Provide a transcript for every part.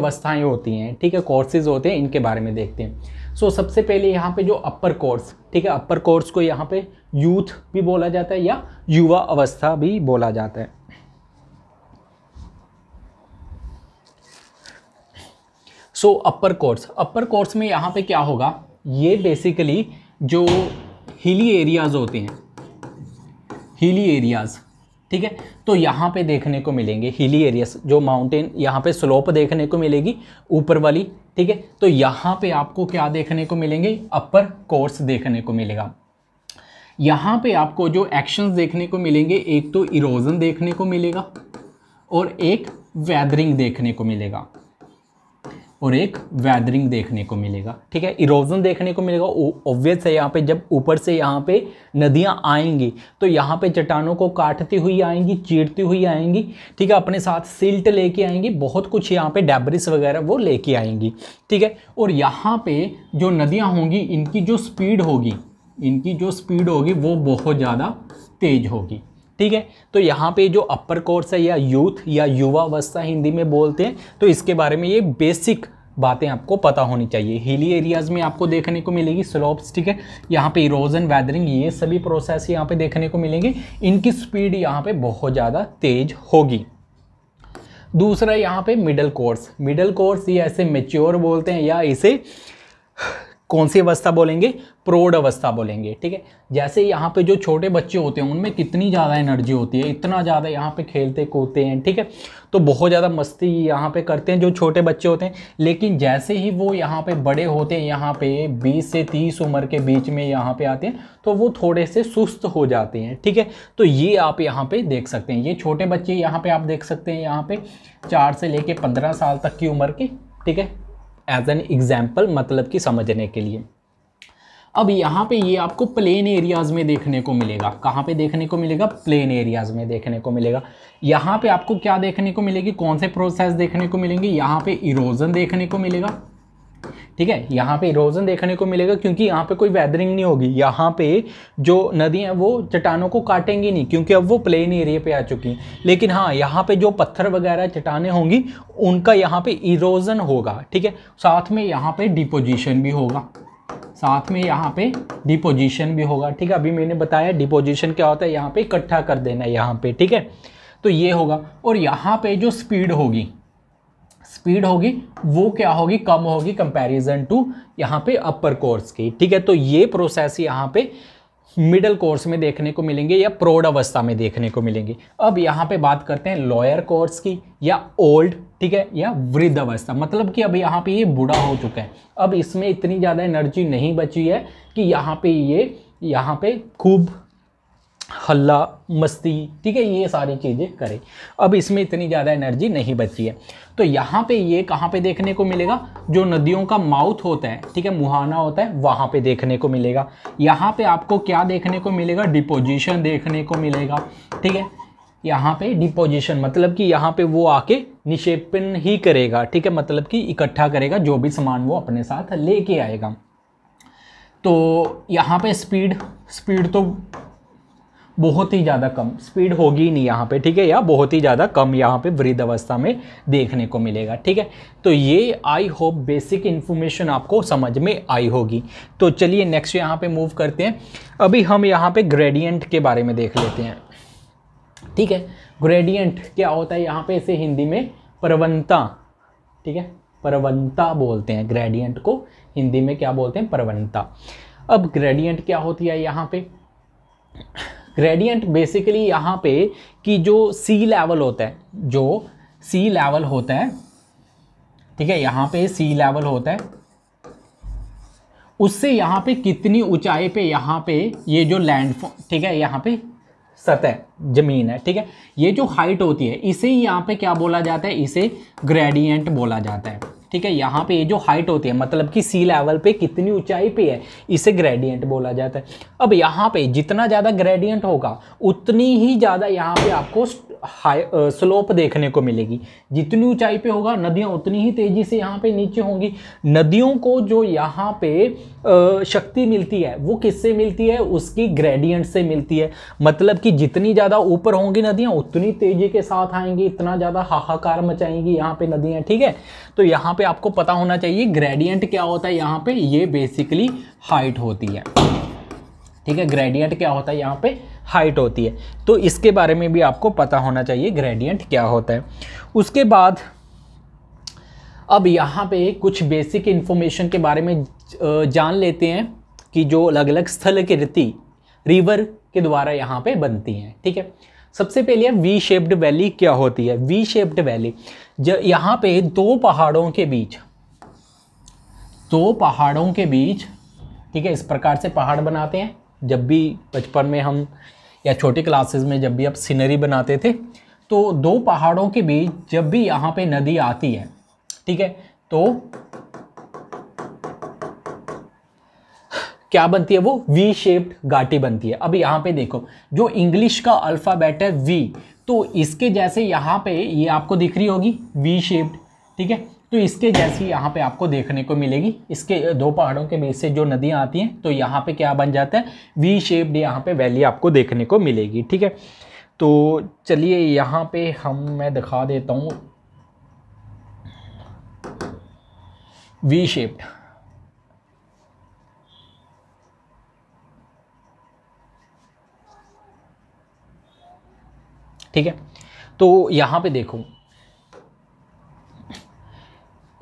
अवस्थाएं होती हैं ठीक है कोर्सेज होते हैं इनके बारे में देखते हैं सो so, सबसे पहले यहाँ पे जो अपर कोर्स ठीक है अपर कोर्स को यहाँ पे यूथ भी बोला जाता है या युवा अवस्था भी बोला जाता है सो अपर कोर्स अपर कोर्स में यहाँ पे क्या होगा ये बेसिकली जो हिली एरियाज़ होते हैं हिली एरियाज़ ठीक है तो यहाँ पे देखने को मिलेंगे हिली एरियास जो माउंटेन यहाँ पे स्लोप देखने को मिलेगी ऊपर वाली ठीक है तो यहाँ पे आपको क्या देखने को मिलेंगे अपर कोर्स देखने को मिलेगा यहाँ पे आपको जो एक्शंस देखने को मिलेंगे एक तो इरोजन देखने को मिलेगा और एक वैदरिंग देखने को मिलेगा और एक वैदरिंग देखने को मिलेगा ठीक है इरोजन देखने को मिलेगा ऑब्वियस है यहाँ पे जब ऊपर से यहाँ पे नदियाँ आएंगी तो यहाँ पे चट्टानों को काटती हुई आएंगी चीरती हुई आएंगी ठीक है अपने साथ सिल्ट लेके आएंगी बहुत कुछ यहाँ पे डेबरिस वगैरह वो लेके आएंगी ठीक है और यहाँ पे जो नदियाँ होंगी इनकी जो स्पीड होगी इनकी जो स्पीड होगी वो बहुत ज़्यादा तेज़ होगी ठीक है तो यहाँ पे जो अपर कोर्स है या यूथ या युवावस्था हिंदी में बोलते हैं तो इसके बारे में ये बेसिक बातें आपको पता होनी चाहिए हिली एरियाज़ में आपको देखने को मिलेगी स्लोप्स ठीक है यहाँ पे इरोजन वैदरिंग ये सभी प्रोसेस यहाँ पे देखने को मिलेंगे इनकी स्पीड यहाँ पे बहुत ज़्यादा तेज होगी दूसरा यहाँ पे मिडल कोर्स मिडल कोर्स ये ऐसे मेच्योर बोलते हैं या इसे कौन सी अवस्था बोलेंगे प्रौढ़ अवस्था बोलेंगे ठीक है जैसे यहाँ पे जो छोटे बच्चे होते हैं उनमें कितनी ज़्यादा एनर्जी होती है इतना ज़्यादा यहाँ पे खेलते कूदते हैं ठीक है तो बहुत ज़्यादा मस्ती यहाँ पे करते हैं जो छोटे बच्चे होते हैं लेकिन जैसे ही वो यहाँ पे बड़े होते हैं यहाँ पे 20 से 30 उम्र के बीच में यहाँ पे आते हैं तो वो थोड़े से सुस्त हो जाते हैं ठीक है तो ये आप यहाँ पर देख सकते हैं ये छोटे बच्चे यहाँ पर आप देख सकते हैं यहाँ पे चार से लेके पंद्रह साल तक की उम्र के ठीक है एज एन एग्जाम्पल मतलब कि समझने के लिए अब यहाँ पे ये आपको प्लेन एरियाज़ में देखने को मिलेगा कहाँ पे देखने को मिलेगा प्लेन एरियाज़ में देखने को मिलेगा यहाँ पे आपको क्या देखने को मिलेगी कौन से प्रोसेस देखने को मिलेंगे यहाँ पे इरोजन देखने को मिलेगा ठीक है यहाँ पे इरोजन देखने को मिलेगा क्योंकि यहाँ पे कोई वैदरिंग नहीं होगी यहाँ पे जो नदियाँ वो चट्टानों को काटेंगी नहीं क्योंकि अब वो प्लेन एरिया पे आ चुकी हैं लेकिन हाँ यहाँ पे जो पत्थर वगैरह चट्टाने होंगी उनका यहाँ पे इरोजन होगा ठीक है साथ में यहाँ पे डिपोजिशन भी होगा साथ में यहाँ पे डिपोजिशन भी होगा ठीक है अभी मैंने बताया डिपोजिशन क्या होता है यहाँ पे इकट्ठा कर देना है यहाँ पे ठीक है तो ये होगा और यहाँ पे जो स्पीड होगी स्पीड होगी वो क्या होगी कम होगी कंपैरिजन टू यहाँ पे अपर कोर्स की ठीक है तो ये प्रोसेस यहाँ पे मिडल कोर्स में देखने को मिलेंगे या प्रोड अवस्था में देखने को मिलेंगे अब यहाँ पे बात करते हैं लॉयर कोर्स की या ओल्ड ठीक है या वृद्ध अवस्था मतलब कि अब यहाँ पे ये बूढ़ा हो चुका है अब इसमें इतनी ज़्यादा एनर्जी नहीं बची है कि यहाँ पे ये यहाँ पे खूब हल्ला मस्ती ठीक है ये सारी चीज़ें करें अब इसमें इतनी ज़्यादा एनर्जी नहीं बची है तो यहाँ पे ये कहाँ पे देखने को मिलेगा जो नदियों का माउथ होता है ठीक है मुहाना होता है वहाँ पे देखने को मिलेगा यहाँ पे आपको क्या देखने को मिलेगा डिपोजिशन देखने को मिलेगा ठीक है यहाँ पे डिपोजिशन मतलब कि यहाँ पे वो आके निक्षेपण ही करेगा ठीक है मतलब कि इकट्ठा करेगा जो भी सामान वो अपने साथ लेके आएगा तो यहाँ पे स्पीड स्पीड तो बहुत ही ज़्यादा कम स्पीड होगी ही नहीं यहाँ पे ठीक है या बहुत ही ज़्यादा कम यहाँ पे वृद्ध अवस्था में देखने को मिलेगा ठीक है तो ये आई होप बेसिक इन्फॉर्मेशन आपको समझ में आई होगी तो चलिए नेक्स्ट यहाँ पे मूव करते हैं अभी हम यहाँ पे ग्रेडियंट के बारे में देख लेते हैं ठीक है ग्रेडियंट क्या होता है यहाँ पर इसे हिंदी में प्रवनता ठीक है प्रवनता बोलते हैं ग्रेडियंट को हिंदी में क्या बोलते हैं प्रवनता अब ग्रेडियंट क्या होती है यहाँ पर ग्रेडियंट बेसिकली यहाँ पे कि जो सी लेवल होता है जो सी लेवल होता है ठीक है यहाँ पे सी लेवल होता है उससे यहाँ पे कितनी ऊंचाई पे यहाँ पे ये जो लैंड ठीक है यहाँ पे सतह जमीन है ठीक है ये जो हाइट होती है इसे यहाँ पे क्या बोला जाता है इसे ग्रेडियंट बोला जाता है ठीक है यहाँ पे ये जो हाइट होती है मतलब कि सी लेवल पे कितनी ऊंचाई पे है इसे ग्रेडियंट बोला जाता है अब यहाँ पे जितना ज़्यादा ग्रेडियंट होगा उतनी ही ज़्यादा यहाँ पे आपको हाई स्लोप देखने को मिलेगी जितनी ऊंचाई पे होगा नदियाँ उतनी ही तेज़ी से यहाँ पे नीचे होंगी नदियों को जो यहाँ पे शक्ति मिलती है वो किससे मिलती है उसकी ग्रेडियंट से मिलती है मतलब कि जितनी ज़्यादा ऊपर होंगी नदियाँ उतनी तेज़ी के साथ आएंगी इतना ज़्यादा हाहाकार मचाएंगी यहाँ पर नदियाँ ठीक है तो यहाँ पर आपको पता होना चाहिए ग्रेडियंट क्या होता है यहाँ पर ये बेसिकली हाइट होती है ठीक है ग्रेडियंट क्या होता है यहाँ पर हाइट होती है तो इसके बारे में भी आपको पता होना चाहिए ग्रेडियंट क्या होता है उसके बाद अब यहाँ पे कुछ बेसिक इन्फॉर्मेशन के बारे में जान लेते हैं कि जो अलग अलग स्थल की रीति रिवर के द्वारा यहाँ पे बनती हैं ठीक है सबसे पहले है वी शेप्ड वैली क्या होती है वी शेप्ड वैली ज यहाँ पे दो पहाड़ों के बीच दो पहाड़ों के बीच ठीक है इस प्रकार से पहाड़ बनाते हैं जब भी बचपन में हम या छोटी क्लासेस में जब भी आप सीनरी बनाते थे तो दो पहाड़ों के बीच जब भी यहाँ पे नदी आती है ठीक है तो क्या बनती है वो वी शेप्ड घाटी बनती है अब यहाँ पे देखो जो इंग्लिश का अल्फ़ाबेट है वी तो इसके जैसे यहाँ पे ये यह आपको दिख रही होगी वी शेप्ड ठीक है तो इसके जैसी यहाँ पे आपको देखने को मिलेगी इसके दो पहाड़ों के बीच से जो नदियाँ आती हैं तो यहाँ पे क्या बन जाता है वी शेप्ड यहाँ पे वैली आपको देखने को मिलेगी ठीक है तो चलिए यहाँ पे हम मैं दिखा देता हूँ वी शेप्ड ठीक है तो यहाँ पे देखो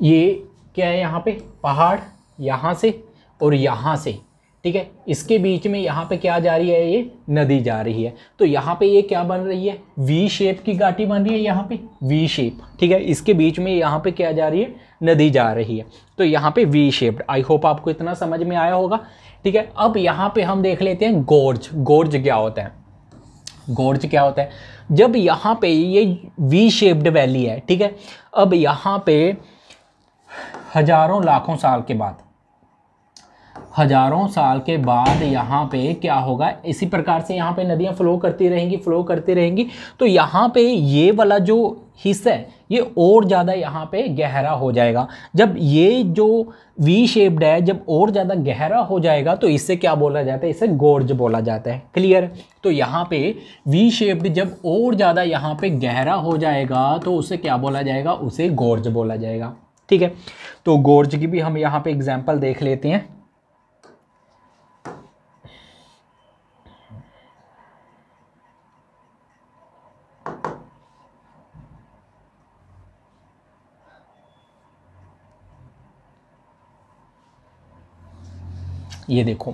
ये क्या है यहाँ पे पहाड़ यहाँ से और यहाँ से ठीक है इसके बीच में यहाँ पे क्या जा रही है ये नदी जा रही है तो यहाँ पे ये क्या बन रही है वी शेप की घाटी बन रही है यहाँ पे वी शेप ठीक है इसके बीच में यहाँ पे क्या जा रही है नदी जा रही है तो यहाँ पे वी शेप्ड आई होप आपको इतना समझ में आया होगा ठीक है अब यहाँ पे हम देख लेते हैं गोर्ज गोर्ज क्या होता है गोर्ज क्या होता है जब यहाँ पे ये वी शेप्ड वैली है ठीक है अब यहाँ पे हजारों लाखों साल के बाद हजारों साल के बाद यहाँ पे क्या होगा इसी प्रकार से यहाँ पे नदियाँ फ्लो करती रहेंगी फ्लो करती रहेंगी तो यहाँ पे ये वाला जो हिस्सा है ये और ज़्यादा यहाँ पे गहरा हो जाएगा जब ये जो वी शेप्ड है जब और ज़्यादा गहरा हो जाएगा तो इससे क्या बोला जाता है इसे गोर्ज बोला जाता है क्लियर तो यहाँ पे वी शेप्ड जब और ज़्यादा यहाँ पे गहरा हो जाएगा तो उसे क्या बोला जाएगा उसे गोर्ज बोला जाएगा ठीक है तो गोर्ज की भी हम यहाँ पे एग्जाम्पल देख लेते हैं ये देखो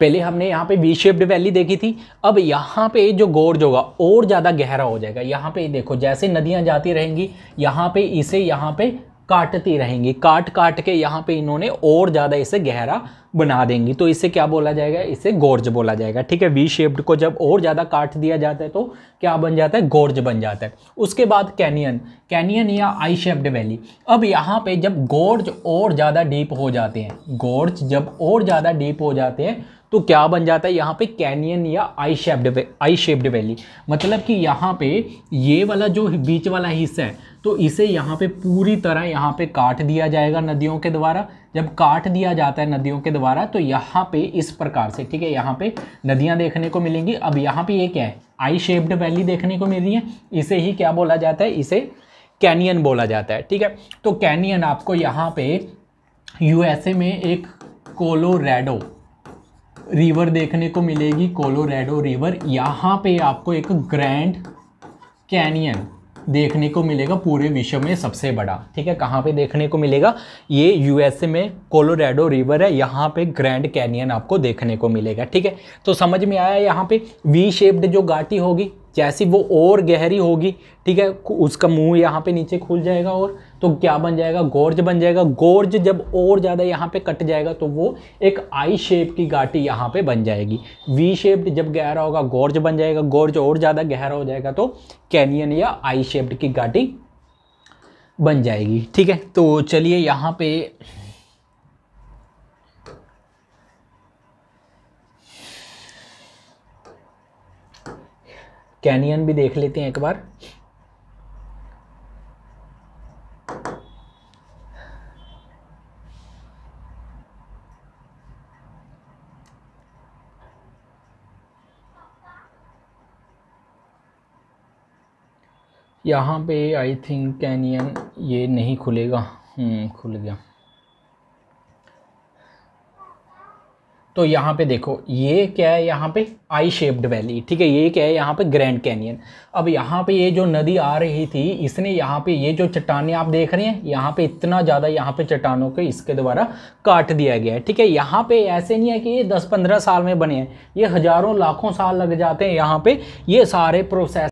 पहले हमने यहाँ पे वी शेप्ड वैली देखी थी अब यहाँ पे जो गोर्ज होगा और ज़्यादा गहरा हो जाएगा यहाँ पे देखो जैसे नदियाँ जाती रहेंगी यहाँ पे इसे यहाँ पे काटती रहेंगी काट काट के यहाँ पे इन्होंने और ज़्यादा इसे गहरा बना देंगी तो इसे क्या बोला जाएगा इसे गोर्ज बोला जाएगा ठीक है वी शेप्ड को जब और ज़्यादा काट दिया जाता है तो क्या बन जाता है गोर्ज बन जाता है उसके बाद कैनियन कैनियन या आई शेप्ड वैली अब यहाँ पे जब गोर्ज और ज़्यादा डीप हो जाते हैं गोर्ज जब और ज़्यादा डीप हो जाते हैं तो क्या बन जाता है यहाँ पे कैनियन या I shaped I shaped valley मतलब कि यहाँ पे ये वाला जो बीच वाला हिस्सा है तो इसे यहाँ पे पूरी तरह यहाँ पे काट दिया जाएगा नदियों के द्वारा जब काट दिया जाता है नदियों के द्वारा तो यहाँ पे इस प्रकार से ठीक है यहाँ पे नदियाँ देखने को मिलेंगी अब यहाँ पे ये क्या है आई शेप्ड वैली देखने को मिल रही है इसे ही क्या बोला जाता है इसे कैनियन बोला जाता है ठीक है तो कैनियन आपको यहाँ पे यूएसए में एक कोलोरेडो रिवर देखने को मिलेगी कोलोरेडो रिवर यहाँ पे आपको एक ग्रैंड कैनियन देखने को मिलेगा पूरे विश्व में सबसे बड़ा ठीक है कहाँ पे देखने को मिलेगा ये यूएसए में कोलोराडो रिवर है यहाँ पे ग्रैंड कैनियन आपको देखने को मिलेगा ठीक है तो समझ में आया यहाँ पे वी शेप्ड जो गाटी होगी जैसी वो और गहरी होगी ठीक है उसका मुंह यहाँ पे नीचे खुल जाएगा और तो क्या बन जाएगा गोर्ज बन जाएगा गोर्ज जब और ज़्यादा यहाँ पे कट जाएगा तो वो एक आई शेप की घाटी यहाँ पे बन जाएगी वी शेप्ड जब गहरा होगा गोर्ज बन जाएगा गोर्ज और ज़्यादा गहरा हो जाएगा तो कैनियन या आई शेप्ड की घाटी बन जाएगी ठीक है तो चलिए यहाँ पे कैनियन भी देख लेते हैं एक बार यहाँ पे आई थिंक कैनियन ये नहीं खुलेगा हम्म, खुल गया तो यहाँ पे देखो ये क्या है यहाँ पे आई शेप्ड वैली ठीक है ये क्या है यहाँ पे ग्रैंड कैनियन अब यहाँ पे ये जो नदी आ रही थी इसने यहाँ पे ये जो चट्टाने आप देख रहे हैं यहाँ पे इतना ज़्यादा यहाँ पे चट्टानों को इसके द्वारा काट दिया गया है ठीक है यहाँ पे ऐसे नहीं है कि ये दस पंद्रह साल में बने हैं ये हज़ारों लाखों साल लग जाते हैं यहाँ पर ये सारे प्रोसेस